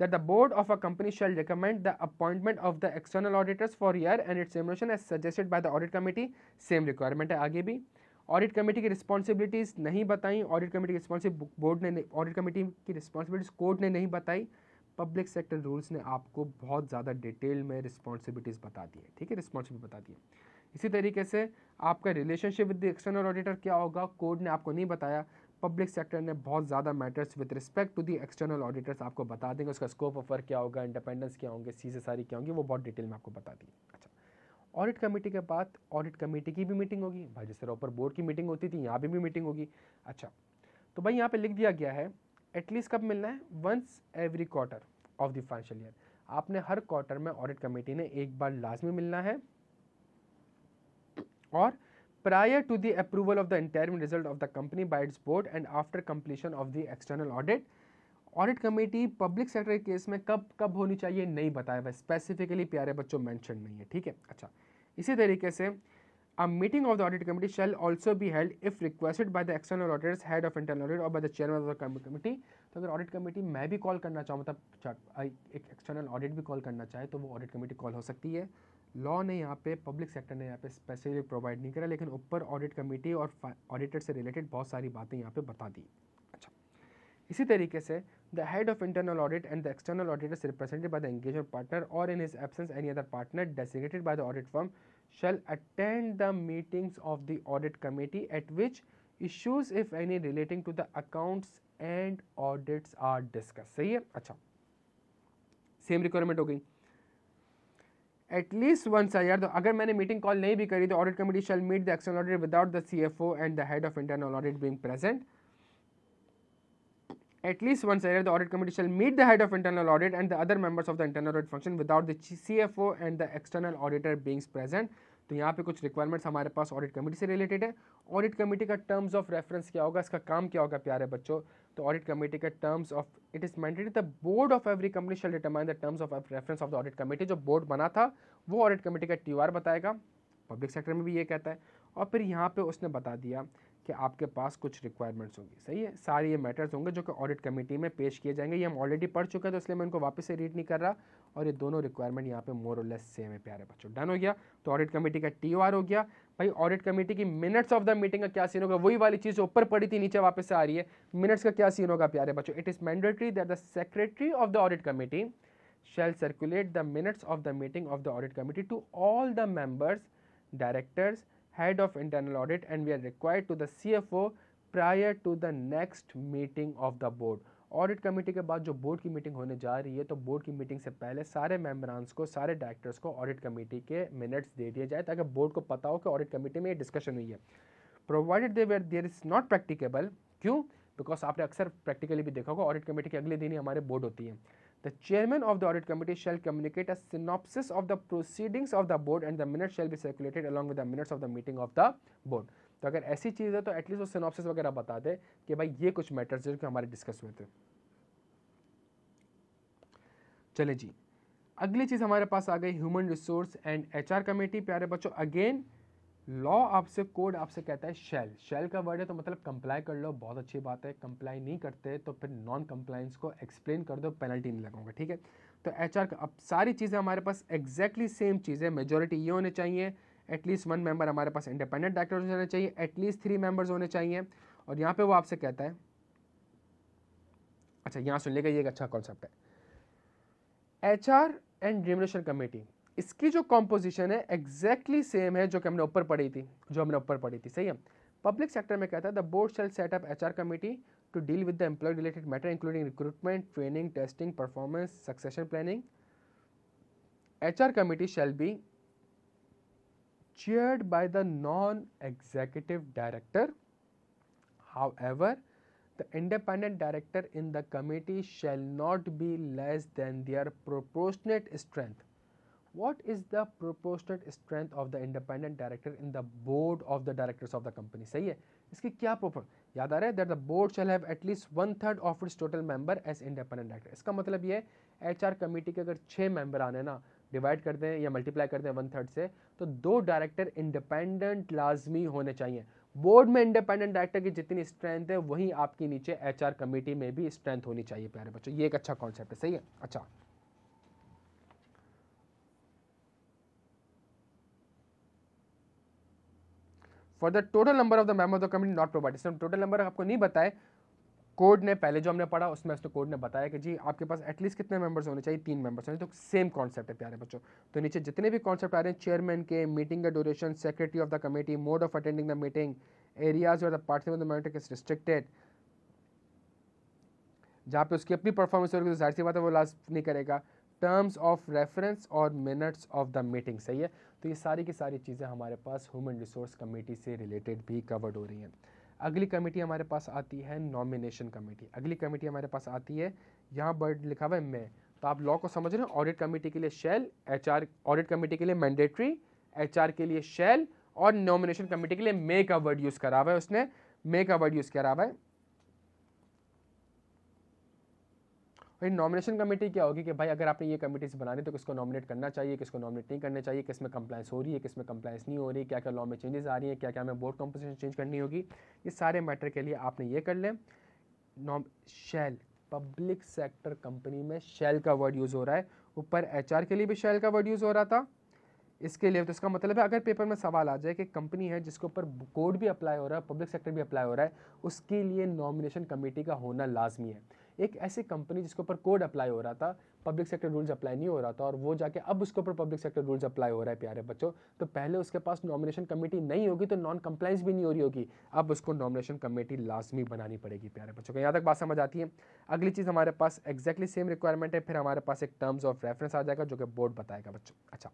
that the board of a company shall recommend the appointment of the external auditors for year and its remuneration as suggested by the audit committee same requirement है आगे भी ऑडिट कमेटी की responsibilities नहीं बताई audit committee की रिस्पॉन्सिब board ने audit committee की रिस्पॉन्सिबिलिटीज़ कोर्ट ने नहीं बताई पब्लिक सेक्टर रूल्स ने आपको बहुत ज़्यादा डिटेल में रिस्पॉन्सिबिलिटीज़ बता दी है ठीक है रिस्पॉन्सिबिलिटी बता दी है इसी तरीके से आपका relationship with the external auditor क्या होगा कोड ने आपको नहीं बताया पब्लिक सेक्टर ने बहुत ज़्यादा matters with respect to the external auditors आपको बता देंगे उसका स्कोप ऑफ वर्क क्या होगा इंडिपेंडेंस क्या होंगे चीज़ें सारी क्या होंगी वो बहुत डिटेल में आपको बता दी अच्छा ऑडिट कमेटी के बाद ऑडिट कमेटी की भी मीटिंग होगी भाई जिस तरह ऊपर बोर्ड की मीटिंग होती थी यहाँ भी, भी मीटिंग होगी अच्छा तो भाई यहाँ पर लिख दिया गया है एटलीस्ट कब मिलना है once every quarter of the financial year आपने हर क्वार्टर में ऑडिट कमेटी ने एक बार लाजमी मिलना है और prior to the approval of the interim result of the company by its board and after completion of the external audit audit committee public sector के केस में कब कब होनी चाहिए नहीं बताया हुआ स्पेसिफिकली प्यारे बच्चों मेंशन नहीं है ठीक है अच्छा इसी तरीके से A meeting of the audit committee shall also be held if requested by the external auditors, head of internal audit और by the chairman of the committee. तो अगर ऑडिट कमेटी मैं भी कॉल करना चाहूँ मतलब एक एक्सटर्नल ऑडिट भी कॉल करना चाहे तो वो ऑडिट कमेटी कॉल हो सकती है लॉ ने यहाँ पे पब्लिक सेक्टर ने यहाँ पे स्पेसिफिक प्रोवाइड नहीं करा लेकिन ऊपर ऑडिट कमेटी और ऑडिटर से रिलेटेड बहुत सारी बातें यहाँ पे बता दी अच्छा इसी तरीके से the head of internal audit and the external auditor represented by the engagement partner और in his absence any other partner designated by the audit firm shall attend the meetings of the audit committee at which issues if any relating to the accounts and audits are discussed sahi hai acha same requirement ho gayi at least once a year though agar maine meeting call nahi bhi kari to audit committee shall meet the external audit without the cfo and the head of internal audit being present at least once a year the audit committee shall meet the head of internal audit and the other members of the internal audit function without the CFO and the external auditor being present तो यहाँ पे कुछ requirements हमारे पास audit committee से related है audit committee का terms of reference क्या होगा इसका काम क्या होगा प्यारे बच्चों तो ऑडिट कमेटी का terms of it is mandated the board of every company shall determine the terms of reference of the audit committee जो बोर्ड बना था वो ऑडिट कमेटी का टी बताएगा पब्लिक सेक्टर में भी ये कहता है और फिर यहाँ पे उसने बता दिया कि आपके पास कुछ रिक्वायरमेंट्स होंगी सही है सारे ये मैटर्स होंगे जो कि ऑडिट कमेटी में पेश किए जाएंगे ये हम ऑलरेडी पढ़ चुके हैं तो इसलिए मैं इनको वापस से रीड नहीं कर रहा और ये दोनों रिक्वायरमेंट यहाँ पे मोर और लेस सेम है प्यारे बच्चों डन हो गया तो ऑडिट कमेटी का टी हो गया भाई ऑडिट कमेटी की मिनट्स ऑफ द मीटिंग का क्या सीन होगा वही वाली चीज़ ऊपर पड़ी थी नीचे वापस से आ रही है मिनट्स का क्या सीन होगा प्यारे बच्चों it is mandatory that the secretary of the audit committee shall circulate the minutes of the meeting of the audit committee to all the members directors head of internal audit and we are required to the CFO prior to the next meeting of the board audit committee के बाद जो board की meeting होने जा रही है तो board की मीटिंग से पहले सारे मेम्बरानस को सारे डायरेक्टर्स को ऑडिट कमेटी के मिनट्स दे दिए जाए ताकि बोर्ड को पता हो कि ऑडिट कमेटी में ये डिस्कशन हुई है provided they where there is not practicable क्यों बिकॉज आपने अक्सर प्रैक्टिकली भी देखा होगा ऑडिट कमेटी के अगले दिन ही हमारे बोर्ड होती है The chairman of the audit committee shall communicate a synopsis of the proceedings of the board and the minutes shall be circulated along with the minutes of the meeting of the board. तो अगर ऐसी चीज़ है तो at least वो synopsis वगैरह बता दे कि भाई ये कुछ मैटर्स जो कि हमारे डिस्कस हुए थे चले जी अगली चीज़ हमारे पास आ गई human resource and HR committee प्यारे बच्चों अगेन लॉ आपसे कोड आपसे कहता है शेल शेल का वर्ड है तो मतलब कंप्लाई कर लो बहुत अच्छी बात है कंप्लाई नहीं करते तो फिर नॉन कंप्लाइंस को एक्सप्लेन कर दो पेनल्टी नहीं लगाऊंगा ठीक है तो एच आर अब सारी चीज़ें हमारे पास एग्जैक्टली सेम चीज़ें मेजोरिटी ये होने चाहिए एटलीस्ट वन मेंबर हमारे पास इंडिपेंडेंट डायरेक्टर होने चाहिए एटलीस्ट थ्री मेंबर्स होने चाहिए और यहाँ पर वो आपसे कहता है अच्छा यहाँ सुन लेगा ये एक अच्छा कॉन्सेप्ट है H R and remuneration committee इसकी जो कॉम्पोजिशन है एग्जैक्टली सेम है जो कि हमने ऊपर पढ़ी थी जो हमने ऊपर पढ़ी थी सही है पब्लिक सेक्टर में कहता है the board shall set up H R committee to deal with the employ related matter including recruitment training testing performance succession planning H R committee shall be by the non executive director however the independent director in the committee shall not be less than their proportionate strength what is the proportionate strength of the independent director in the board of the directors of the company सही है इसकी क्या proper याद आ रहा है that the board shall have at least one third of its total member as independent director इसका मतलब ये है एच कमेटी के अगर छः मेंबर आने ना डिवाइड कर दें या मल्टीप्लाई कर दें वन थर्ड से तो दो डायरेक्टर इंडिपेंडेंट लाजमी होने चाहिए बोर्ड में इंडिपेंडेंट डायरेक्टर की जितनी स्ट्रेंथ है वहीं आपकी नीचे एच कमेटी में भी स्ट्रेंथ होनी चाहिए प्यारे बच्चों ये एक अच्छा कॉन्सेप्ट है सही है अच्छा for the total number of the member of the committee not provide इसमें टोटल नंबर आपको नहीं बताए कोड ने पहले जो हमने पढ़ा उसमें उसने कोड ने बताया कि जी आपके पास एटलीस्ट कितने मेंबर्स होने चाहिए तीन मेंबर्स होने तो सेम कॉन्सेप्ट है प्यारे बच्चों तो नीचे जितने भी कॉन्सेप्ट आ रहे हैं चेयरमैन के मीटिंग का duration secretary of the committee mode of attending the meeting areas और the participant mentor is restricted जहाँ पे उसकी अपनी परफॉर्मेंस होगी तो जाहिर सी बात है वो लास्ट नहीं करेगा टर्म्स ऑफ रेफरेंस और मिनट्स ऑफ द मीटिंग सही है तो ये सारी की सारी चीज़ें हमारे पास ह्यूमन रिसोर्स कमेटी से रिलेटेड भी कवर्ड हो रही हैं अगली कमेटी हमारे पास आती है नॉमिनेशन कमेटी अगली कमेटी हमारे पास आती है यहाँ बर्ड लिखा हुआ है मैं तो आप लॉ को समझ रहे हो ऑडिट कमेटी के लिए शेल एच ऑडिट कमेटी के लिए मैंडेटरी एच के लिए शेल और नॉमिनेशन कमेटी के लिए मे का वर्ड यूज़ करा हुआ है उसने मे का वर्ड यूज़ करा हुआ है वही नॉमिनेशन कमेटी क्या होगी कि भाई अगर आपने ये कमेटीज बनानी तो किसको नॉमिनेट करना चाहिए किसको नॉमिनेट नहीं करना चाहिए किस में कंप्लाइंस हो रही है किस में कंप्लाइंस नहीं हो रही क्या क्या लॉ में चेंजेस आ रही हैं क्या क्या हमें बोर्ड कॉम्पोजिशन चेंज करनी होगी इस सारे मैटर के लिए आपने ये कर लें नॉम शेल पब्लिक सेक्टर कंपनी में शेल का वर्ड यूज़ हो रहा है ऊपर एच के लिए भी शेल का वर्ड यूज़ हो रहा था इसके लिए तो इसका मतलब है अगर पेपर में सवाल आ जाए कि कंपनी है जिसके ऊपर कोड भी अप्लाई हो रहा है पब्लिक सेक्टर भी अप्लाई हो रहा है उसके लिए नॉमिनेशन कमेटी का होना लाजमी है एक ऐसी कंपनी जिसके ऊपर कोड अप्लाई हो रहा था पब्लिक सेक्टर रूल्स अप्लाई नहीं हो रहा था और वो जाके अब उसके ऊपर पब्लिक सेक्टर रूल्स अप्लाई हो रहा है प्यारे बच्चों तो पहले उसके पास नॉमिनेशन कमेटी नहीं होगी तो नॉन कंप्लाइंस भी नहीं हो रही होगी अब उसको नॉमिनेशन कमेटी लाजमी बनानी पड़ेगी प्यारे बच्चों को यहाँ तक बात समझ आती है अगली चीज़ हमारे पास एक्जैक्टली सेम रिक्वायरमेंट है फिर हमारे पास एक टर्म्स ऑफ रेफरेंस आ जाएगा जो कि बोर्ड बताएगा बच्चों अच्छा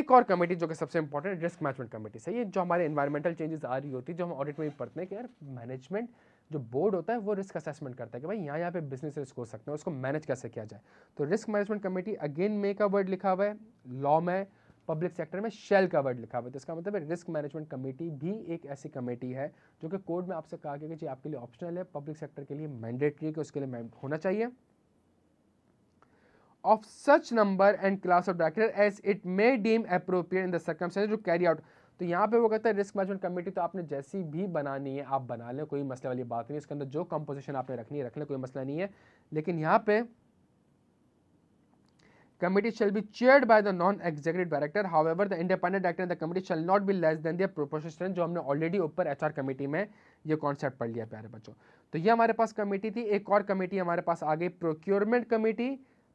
एक और कमेटी जो कि सबसे इंपॉर्टेंट रिस्क मैनेजमेंट कमेटी सही है जो हमारे इन्वायरमेंटल चेंजेस आ रही होती है जो हम ऑडिट में भी पढ़ते हैं कि यार मैनेजमेंट जो बोर्ड होता है वो रिस्क असेसमेंट करता है कि भाई यहाँ यहाँ पे बिजनेस रिस्क हो सकते हैं उसको मैनेज कैसे किया जाए तो risk management committee again may का वर्ड लिखा हुआ है लॉ में पब्लिक सेक्टर में शेल का वर्ड लिखा हुआ है तो इसका मतलब है रिस्क मैनेजमेंट कमेटी भी एक ऐसी कमेटी है जो कि कोर्ट में आपसे कहा गया कि जी आपके लिए ऑप्शनल है पब्लिक सेक्टर के लिए मैंडेटरी है कि उसके लिए होना चाहिए of such number and class of director as it may deem appropriate in the circumstances to carry out तो यहाँ पे वो कहता है रिस्क मैनेजमेंट कमेटी तो आपने जैसी भी बनानी है आप बना लें कोई मसले वाली बात नहीं इसके अंदर जो कंपोजिशन आपने रखनी है रख लें कोई मसला नहीं है लेकिन यहाँ पे committee shall be chaired by the non-executive director. However, the independent director in the committee shall not be less than their proposition. जो हमने ऑलरेडी ऊपर एचआर कमेटी में ये कॉन्सेप्ट पढ़ लिया प्यारे बच्चों तो ये हमारे पास कमेटी थी एक और कमेटी हमारे पास आ गई procurement committee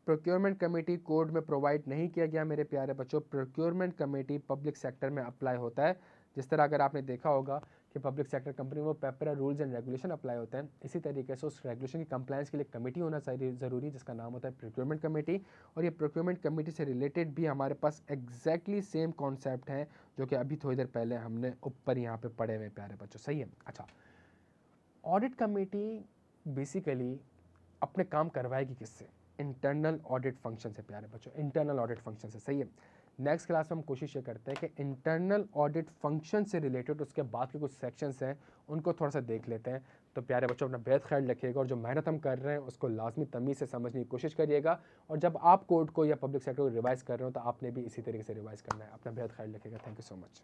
procurement committee code में प्रोवाइड नहीं किया गया मेरे प्यारे बच्चों प्रोक्योरमेंट कमेटी पब्लिक सेक्टर में अप्लाई होता है जिस तरह अगर आपने देखा होगा कि पब्लिक सेक्टर कंपनी में PPRA rules and regulation apply होते हैं इसी तरीके से उस रेगुलेशन की कंप्लाइंस के लिए कमेटी होना चाहिए ज़रूरी जिसका नाम होता है प्रोक्योरमेंट कमेटी और ये प्रोक्योरमेंट कमेटी से रिलेटेड भी हमारे पास एग्जैक्टली सेम कॉन्सेप्ट है जो कि अभी थोड़ी देर पहले हमने ऊपर यहाँ पर पढ़े हुए प्यारे बच्चों सही है अच्छा ऑडिट कमेटी बेसिकली अपने काम करवाएगी किससे इंटरनल ऑडिट फंक्शन से प्यारे बच्चों इंटरनल ऑडिट फंक्शन से सही है नेक्स्ट क्लास में हम कोशिश ये करते हैं कि इंटरनल ऑडिट फंक्शन से रिलेटेड उसके बाद के कुछ सेक्शंस हैं उनको थोड़ा सा देख लेते हैं तो प्यारे बच्चों अपना बेहद ख्याल रखिएगा और जो मेहनत हम कर रहे हैं उसको लाजमी तमीज़ से समझने की कोशिश करिएगा और जब आप कोर्ट को या पब्लिक सेक्टर को रिवाइज़ कर रहे हो तो आपने भी इसी तरीके से रिवाइज़ करना है अपना बेहद ख्याल रखिएगा थैंक यू सो मच